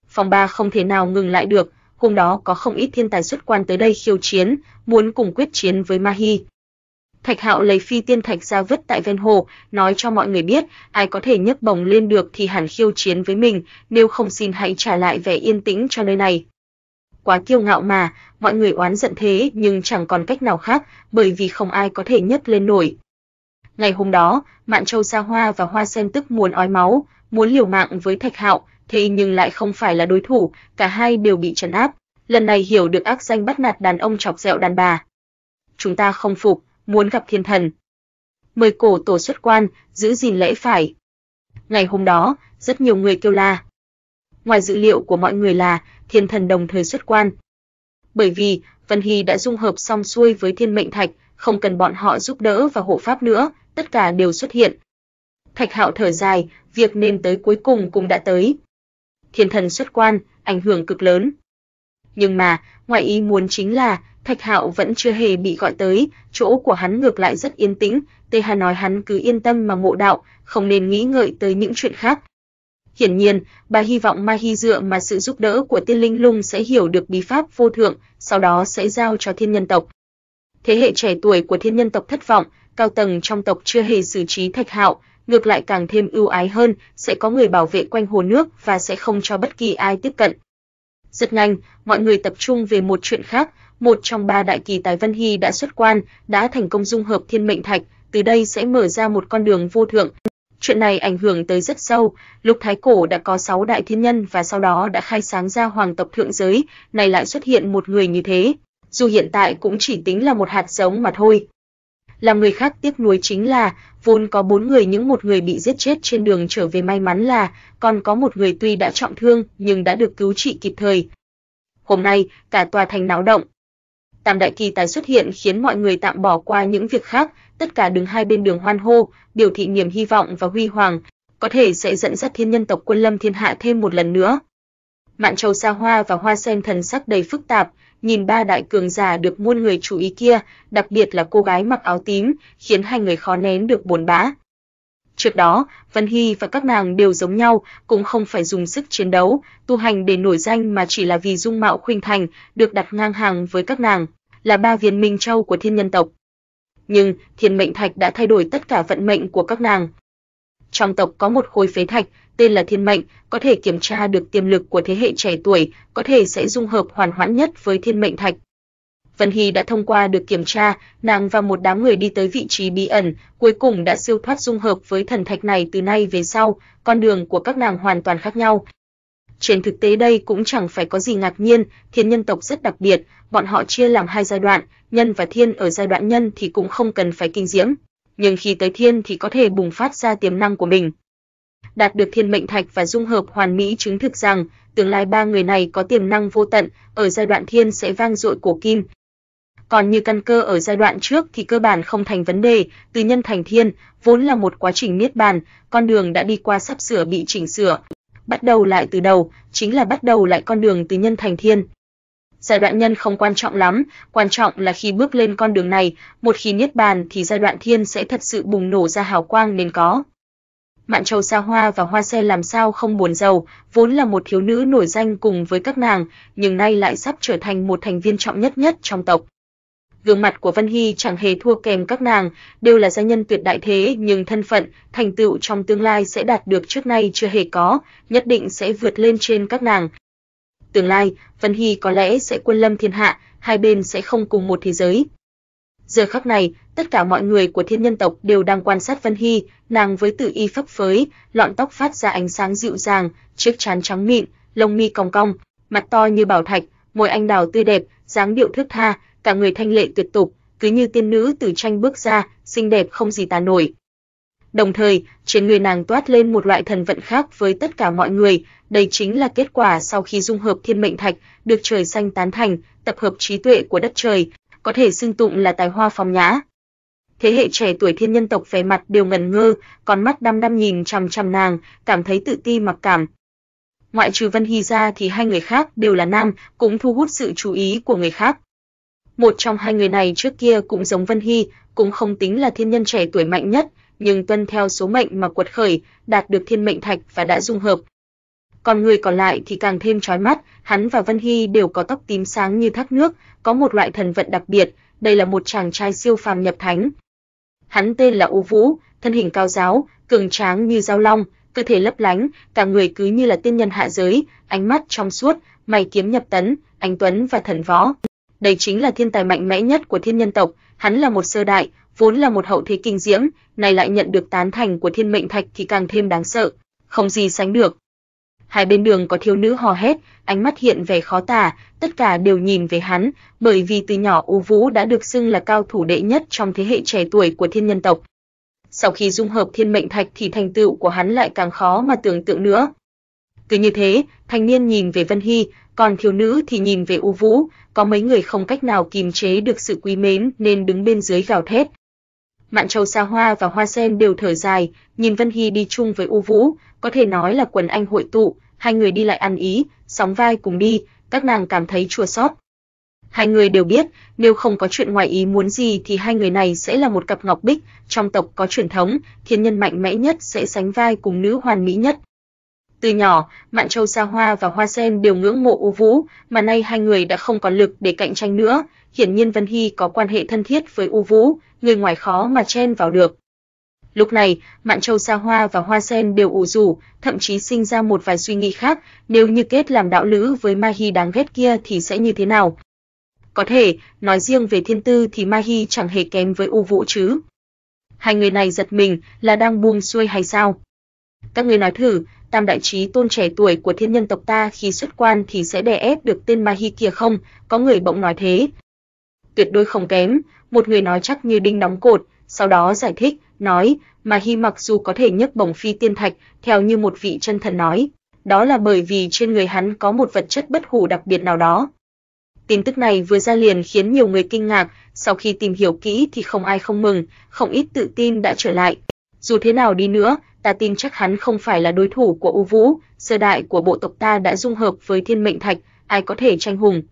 Phòng ba không thể nào ngừng lại được, Hôm đó có không ít thiên tài xuất quan tới đây khiêu chiến, muốn cùng quyết chiến với Ma Hi. Thạch Hạo lấy phi tiên thạch ra vứt tại ven hồ, nói cho mọi người biết, ai có thể nhấc bổng lên được thì hẳn khiêu chiến với mình, nếu không xin hãy trả lại vẻ yên tĩnh cho nơi này. Quá kiêu ngạo mà, mọi người oán giận thế nhưng chẳng còn cách nào khác, bởi vì không ai có thể nhấc lên nổi. Ngày hôm đó, Mạn Châu Sa Hoa và Hoa Sen tức muốn ói máu, muốn liều mạng với Thạch Hạo, thế nhưng lại không phải là đối thủ, cả hai đều bị trấn áp. Lần này hiểu được ác danh bắt nạt đàn ông chọc ghẹo đàn bà. Chúng ta không phục, muốn gặp thiên thần. Mời cổ tổ xuất quan, giữ gìn lễ phải. Ngày hôm đó, rất nhiều người kêu la. Ngoài dữ liệu của mọi người là thiên thần đồng thời xuất quan. Bởi vì Vân Hy đã dung hợp xong xuôi với thiên mệnh thạch, không cần bọn họ giúp đỡ và hộ pháp nữa, tất cả đều xuất hiện. Thạch Hạo thở dài, việc nên tới cuối cùng cũng đã tới thiên thần xuất quan, ảnh hưởng cực lớn. Nhưng mà, ngoại ý muốn chính là Thạch Hạo vẫn chưa hề bị gọi tới, chỗ của hắn ngược lại rất yên tĩnh, Tê Hà nói hắn cứ yên tâm mà ngộ đạo, không nên nghĩ ngợi tới những chuyện khác. Hiển nhiên, bà hy vọng Mai Hy dựa mà sự giúp đỡ của Tiên Linh Lung sẽ hiểu được bí pháp vô thượng, sau đó sẽ giao cho thiên nhân tộc. Thế hệ trẻ tuổi của thiên nhân tộc thất vọng, cao tầng trong tộc chưa hề xử trí Thạch Hạo, ngược lại càng thêm ưu ái hơn, sẽ có người bảo vệ quanh hồ nước và sẽ không cho bất kỳ ai tiếp cận. Rất nhanh, mọi người tập trung về một chuyện khác, một trong ba đại kỳ tài Vân Hy đã xuất quan, đã thành công dung hợp thiên mệnh thạch, từ đây sẽ mở ra một con đường vô thượng. Chuyện này ảnh hưởng tới rất sâu, Lục Thái Cổ đã có 6 đại thiên nhân và sau đó đã khai sáng ra hoàng tộc thượng giới, này lại xuất hiện một người như thế. Dù hiện tại cũng chỉ tính là một hạt giống mà thôi làm người khác tiếc nuối chính là vốn có bốn người những một người bị giết chết trên đường trở về may mắn là còn có một người tuy đã trọng thương nhưng đã được cứu trị kịp thời. Hôm nay, cả tòa thành náo động. Tam đại kỳ tài xuất hiện khiến mọi người tạm bỏ qua những việc khác, tất cả đứng hai bên đường hoan hô, biểu thị niềm hy vọng và huy hoàng, có thể sẽ dẫn dắt thiên nhân tộc quân lâm thiên hạ thêm một lần nữa. Mạn Châu Sa Hoa và Hoa Sen thần sắc đầy phức tạp, nhìn ba đại cường giả được muôn người chú ý kia, đặc biệt là cô gái mặc áo tím, khiến hai người khó nén được buồn bã. Trước đó, Vân Hy và các nàng đều giống nhau, cũng không phải dùng sức chiến đấu, tu hành để nổi danh mà chỉ là vì dung mạo khuynh thành, được đặt ngang hàng với các nàng, là ba viên minh châu của thiên nhân tộc. Nhưng, thiên mệnh thạch đã thay đổi tất cả vận mệnh của các nàng. Trong tộc có một khối phế thạch, tên là Thiên mệnh, có thể kiểm tra được tiềm lực của thế hệ trẻ tuổi, có thể sẽ dung hợp hoàn hoãn nhất với Thiên mệnh thạch. Vân Hy đã thông qua được kiểm tra, nàng và một đám người đi tới vị trí bí ẩn, cuối cùng đã siêu thoát dung hợp với thần thạch này từ nay về sau, con đường của các nàng hoàn toàn khác nhau. Trên thực tế đây cũng chẳng phải có gì ngạc nhiên, thiên nhân tộc rất đặc biệt, bọn họ chia làm hai giai đoạn, nhân và thiên ở giai đoạn nhân thì cũng không cần phải kinh diễm, nhưng khi tới thiên thì có thể bùng phát ra tiềm năng của mình đạt được thiên mệnh thạch và dung hợp hoàn mỹ chứng thực rằng tương lai ba người này có tiềm năng vô tận, ở giai đoạn thiên sẽ vang dội của kim. Còn như căn cơ ở giai đoạn trước thì cơ bản không thành vấn đề, từ nhân thành thiên, vốn là một quá trình miết bàn, con đường đã đi qua sắp sửa bị chỉnh sửa. Bắt đầu lại từ đầu, chính là bắt đầu lại con đường từ nhân thành thiên. Giai đoạn nhân không quan trọng lắm, quan trọng là khi bước lên con đường này, một khi niết bàn thì giai đoạn thiên sẽ thật sự bùng nổ ra hào quang nên có. Mạn Châu Sa Hoa và Hoa Sen làm sao không buồn giàu, vốn là một thiếu nữ nổi danh cùng với các nàng, nhưng nay lại sắp trở thành một thành viên trọng nhất nhất trong tộc. Gương mặt của Vân Hy chẳng hề thua kém các nàng, đều là gia nhân tuyệt đại thế nhưng thân phận, thành tựu trong tương lai sẽ đạt được trước nay chưa hề có, nhất định sẽ vượt lên trên các nàng. Tương lai, Vân Hy có lẽ sẽ quân lâm thiên hạ, hai bên sẽ không cùng một thế giới. Giờ khắc này, tất cả mọi người của thiên nhân tộc đều đang quan sát Vân Hy, nàng với tự y phấp phới, lọn tóc phát ra ánh sáng dịu dàng, chiếc trán trắng mịn, lông mi cong cong, mặt to như bảo thạch, môi anh đào tươi đẹp, dáng điệu thước tha, cả người thanh lệ tuyệt tục, cứ như tiên nữ từ tranh bước ra, xinh đẹp không gì tả nổi. Đồng thời, trên người nàng toát lên một loại thần vận khác với tất cả mọi người, đây chính là kết quả sau khi dung hợp thiên mệnh thạch, được trời xanh tán thành, tập hợp trí tuệ của đất trời, có thể xưng tụng là tài hoa phong nhã. Thế hệ trẻ tuổi thiên nhân tộc vẻ mặt đều ngần ngơ, con mắt đăm đăm nhìn chằm chằm nàng, cảm thấy tự ti mặc cảm. Ngoại trừ Vân Hy ra thì hai người khác đều là nam, cũng thu hút sự chú ý của người khác. Một trong hai người này trước kia cũng giống Vân Hy, cũng không tính là thiên nhân trẻ tuổi mạnh nhất, nhưng tuân theo số mệnh mà quật khởi, đạt được thiên mệnh thạch và đã dung hợp, còn người còn lại thì càng thêm chói mắt, hắn và Vân Hy đều có tóc tím sáng như thác nước, có một loại thần vận đặc biệt, đây là một chàng trai siêu phàm nhập thánh. Hắn tên là U Vũ, thân hình cao giáo, cường tráng như dao long, cơ thể lấp lánh, cả người cứ như là tiên nhân hạ giới, ánh mắt trong suốt, mày kiếm nhập tấn, anh tuấn và thần võ. Đây chính là thiên tài mạnh mẽ nhất của thiên nhân tộc, hắn là một sơ đại, vốn là một hậu thế kinh diễm, này lại nhận được tán thành của thiên mệnh thạch thì càng thêm đáng sợ, không gì sánh được hai bên đường có thiếu nữ hò hét, ánh mắt hiện vẻ khó tả, tất cả đều nhìn về hắn, bởi vì từ nhỏ U Vũ đã được xưng là cao thủ đệ nhất trong thế hệ trẻ tuổi của thiên nhân tộc. Sau khi dung hợp thiên mệnh thạch thì thành tựu của hắn lại càng khó mà tưởng tượng nữa. Cứ như thế, thanh niên nhìn về Vân Hy, còn thiếu nữ thì nhìn về U Vũ, có mấy người không cách nào kìm chế được sự quý mến nên đứng bên dưới gào thét, Mạn Châu Sa Hoa và Hoa Sen đều thở dài, nhìn Vân Hy đi chung với U Vũ, có thể nói là quần anh hội tụ, hai người đi lại ăn ý, sóng vai cùng đi, các nàng cảm thấy chua xót. Hai người đều biết, nếu không có chuyện ngoài ý muốn gì thì hai người này sẽ là một cặp ngọc bích, trong tộc có truyền thống, thiên nhân mạnh mẽ nhất sẽ sánh vai cùng nữ hoàn mỹ nhất. Từ nhỏ, Mạn Châu Sa Hoa và Hoa Sen đều ngưỡng mộ U Vũ, mà nay hai người đã không còn lực để cạnh tranh nữa, hiển nhiên Vân Hy có quan hệ thân thiết với U Vũ, người ngoài khó mà chen vào được. Lúc này, Mạn Châu Sa Hoa và Hoa Sen đều ủ rủ, thậm chí sinh ra một vài suy nghĩ khác, nếu như kết làm đạo lữ với Ma Hi đáng ghét kia thì sẽ như thế nào? Có thể, nói riêng về thiên tư thì Ma Hi chẳng hề kém với U Vũ chứ. Hai người này giật mình là đang buông xuôi hay sao? Các người nói thử, tam đại trí tôn trẻ tuổi của thiên nhân tộc ta khi xuất quan thì sẽ đè ép được tên ma hi kia không? Có người bỗng nói thế. Tuyệt đối không kém, một người nói chắc như đinh đóng cột, sau đó giải thích, nói, ma hi mặc dù có thể nhấc bổng phi tiên thạch, theo như một vị chân thần nói, đó là bởi vì trên người hắn có một vật chất bất hủ đặc biệt nào đó. Tin tức này vừa ra liền khiến nhiều người kinh ngạc, sau khi tìm hiểu kỹ thì không ai không mừng, không ít tự tin đã trở lại. Dù thế nào đi nữa, ta tin chắc hắn không phải là đối thủ của U Vũ, sơ đại của bộ tộc ta đã dung hợp với thiên mệnh thạch, ai có thể tranh hùng.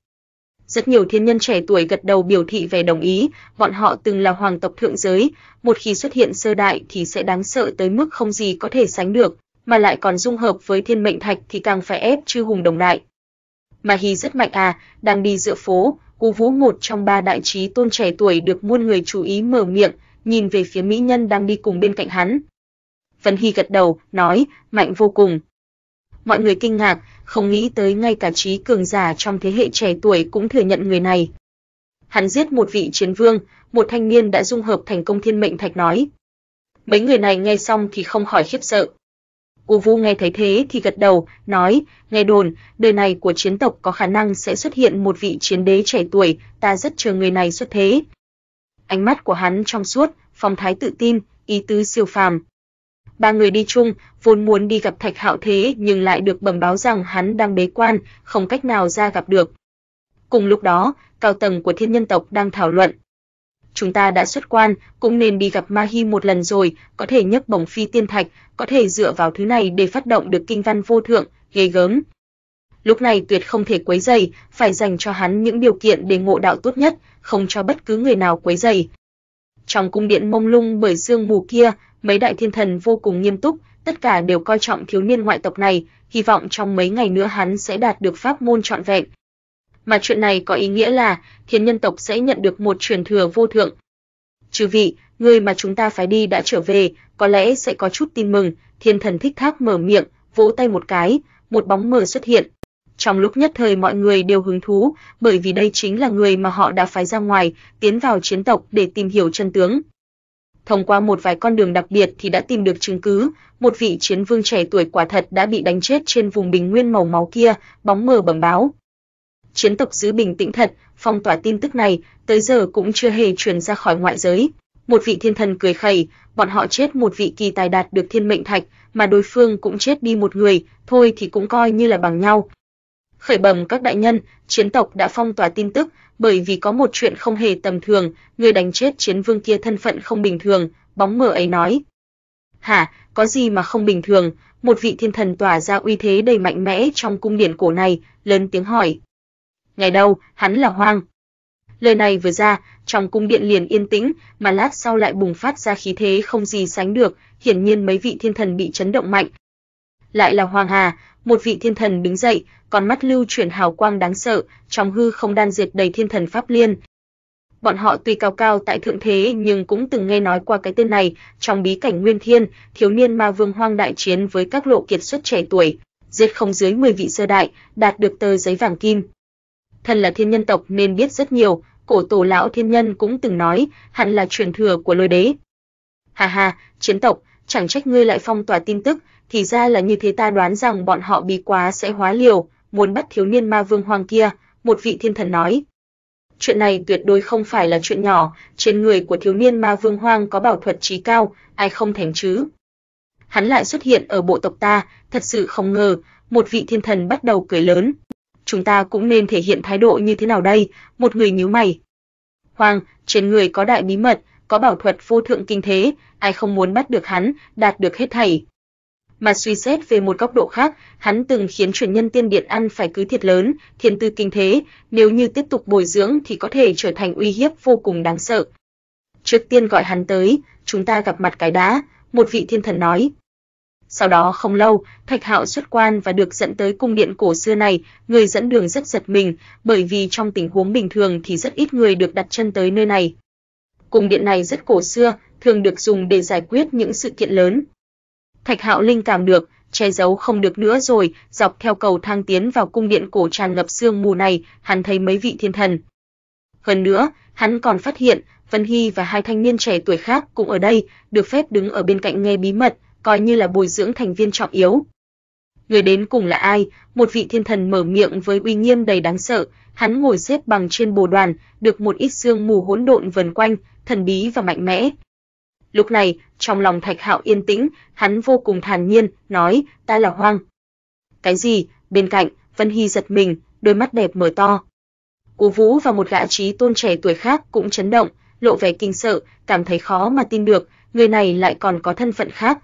Rất nhiều thiên nhân trẻ tuổi gật đầu biểu thị về đồng ý, bọn họ từng là hoàng tộc thượng giới, một khi xuất hiện sơ đại thì sẽ đáng sợ tới mức không gì có thể sánh được, mà lại còn dung hợp với thiên mệnh thạch thì càng phải ép chư hùng đồng đại. Mà Hy rất mạnh à, đang đi giữa phố, U Vũ một trong ba đại trí tôn trẻ tuổi được muôn người chú ý mở miệng, nhìn về phía mỹ nhân đang đi cùng bên cạnh hắn, Vân Hy gật đầu, nói, mạnh vô cùng. Mọi người kinh ngạc, không nghĩ tới ngay cả trí cường giả trong thế hệ trẻ tuổi cũng thừa nhận người này. Hắn giết một vị chiến vương, một thanh niên đã dung hợp thành công thiên mệnh thạch nói. Mấy người này nghe xong thì không khỏi khiếp sợ. U Vu nghe thấy thế thì gật đầu, nói, nghe đồn, đời này của chiến tộc có khả năng sẽ xuất hiện một vị chiến đế trẻ tuổi, ta rất chờ người này xuất thế. Ánh mắt của hắn trong suốt, phong thái tự tin, ý tứ siêu phàm ba người đi chung, vốn muốn đi gặp Thạch Hạo Thế nhưng lại được bẩm báo rằng hắn đang bế quan, không cách nào ra gặp được. Cùng lúc đó, cao tầng của thiên nhân tộc đang thảo luận. Chúng ta đã xuất quan, cũng nên đi gặp Ma Hi một lần rồi, có thể nhấc bổng phi tiên thạch, có thể dựa vào thứ này để phát động được kinh văn vô thượng, ghê gớm. Lúc này tuyệt không thể quấy rầy, phải dành cho hắn những điều kiện để ngộ đạo tốt nhất, không cho bất cứ người nào quấy rầy. Trong cung điện mông lung bởi Dương mù kia, mấy đại thiên thần vô cùng nghiêm túc, tất cả đều coi trọng thiếu niên ngoại tộc này, hy vọng trong mấy ngày nữa hắn sẽ đạt được pháp môn trọn vẹn. Mà chuyện này có ý nghĩa là thiên nhân tộc sẽ nhận được một truyền thừa vô thượng. Chư vị, người mà chúng ta phải đi đã trở về, có lẽ sẽ có chút tin mừng, thiên thần thích thác mở miệng, vỗ tay một cái, một bóng mờ xuất hiện. Trong lúc nhất thời mọi người đều hứng thú, bởi vì đây chính là người mà họ đã phái ra ngoài, tiến vào chiến tộc để tìm hiểu chân tướng thông qua một vài con đường đặc biệt thì đã tìm được chứng cứ, một vị chiến vương trẻ tuổi quả thật đã bị đánh chết trên vùng bình nguyên màu máu kia, bóng mờ bẩm báo. Chiến tộc giữ bình tĩnh thật, phong tỏa tin tức này, tới giờ cũng chưa hề truyền ra khỏi ngoại giới. Một vị thiên thần cười khẩy, bọn họ chết một vị kỳ tài đạt được thiên mệnh thạch, mà đối phương cũng chết đi một người, thôi thì cũng coi như là bằng nhau, khởi bẩm các đại nhân, chiến tộc đã phong tỏa tin tức, bởi vì có một chuyện không hề tầm thường, người đánh chết chiến vương kia thân phận không bình thường, bóng mờ ấy nói. Hả, có gì mà không bình thường? Một vị thiên thần tỏa ra uy thế đầy mạnh mẽ trong cung điện cổ này, lớn tiếng hỏi. Ngày đâu, hắn là hoang. Lời này vừa ra, trong cung điện liền yên tĩnh, mà lát sau lại bùng phát ra khí thế không gì sánh được, hiển nhiên mấy vị thiên thần bị chấn động mạnh, lại là Hoàng Hà, một vị thiên thần đứng dậy, con mắt lưu chuyển hào quang đáng sợ, trong hư không đan diệt đầy thiên thần pháp liên. Bọn họ tuy cao cao tại thượng thế nhưng cũng từng nghe nói qua cái tên này, trong bí cảnh Nguyên Thiên, thiếu niên ma vương hoang đại chiến với các lộ kiệt xuất trẻ tuổi, giết không dưới 10 vị sơ đại, đạt được tờ giấy vàng kim. Thân là thiên nhân tộc nên biết rất nhiều, cổ tổ lão thiên nhân cũng từng nói, hẳn là truyền thừa của lôi đế. Ha ha, chiến tộc, chẳng trách ngươi lại phong tỏa tin tức, thì ra là như thế ta đoán rằng bọn họ bí quá sẽ hóa liều, muốn bắt thiếu niên ma vương hoàng kia, một vị thiên thần nói. Chuyện này tuyệt đối không phải là chuyện nhỏ, trên người của thiếu niên ma vương hoang có bảo thuật trí cao, ai không thèm chứ. Hắn lại xuất hiện ở bộ tộc ta, thật sự không ngờ, một vị thiên thần bắt đầu cười lớn. Chúng ta cũng nên thể hiện thái độ như thế nào đây, một người nhíu mày. Hoang, trên người có đại bí mật, có bảo thuật vô thượng kinh thế, ai không muốn bắt được hắn, đạt được hết thảy. Mà suy xét về một góc độ khác, hắn từng khiến truyền nhân tiên điện ăn phải cứ thiệt lớn, thiên tư kinh thế, nếu như tiếp tục bồi dưỡng thì có thể trở thành uy hiếp vô cùng đáng sợ. Trước tiên gọi hắn tới, chúng ta gặp mặt cái đá, một vị thiên thần nói. Sau đó không lâu, Thạch Hạo xuất quan và được dẫn tới cung điện cổ xưa này, người dẫn đường rất giật mình, bởi vì trong tình huống bình thường thì rất ít người được đặt chân tới nơi này cung điện này rất cổ xưa, thường được dùng để giải quyết những sự kiện lớn. Thạch Hạo linh cảm được, che giấu không được nữa rồi, dọc theo cầu thang tiến vào cung điện cổ tràn ngập sương mù này, hắn thấy mấy vị thiên thần. Hơn nữa, hắn còn phát hiện, Vân Hy và hai thanh niên trẻ tuổi khác cũng ở đây, được phép đứng ở bên cạnh nghe bí mật, coi như là bồi dưỡng thành viên trọng yếu người đến cùng là ai? Một vị thiên thần mở miệng với uy nghiêm đầy đáng sợ, hắn ngồi xếp bằng trên bồ đoàn, được một ít xương mù hỗn độn vần quanh, thần bí và mạnh mẽ. Lúc này, trong lòng Thạch Hạo yên tĩnh, hắn vô cùng thản nhiên nói, "Ta là Hoang." "Cái gì?" Bên cạnh, Vân Hy giật mình, đôi mắt đẹp mở to. Cố Vũ và một gã trí tôn trẻ tuổi khác cũng chấn động, lộ vẻ kinh sợ, cảm thấy khó mà tin được, người này lại còn có thân phận khác,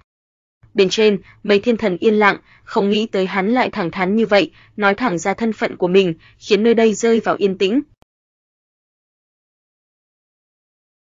Bên trên, mấy thiên thần yên lặng, không nghĩ tới hắn lại thẳng thắn như vậy, nói thẳng ra thân phận của mình, khiến nơi đây rơi vào yên tĩnh.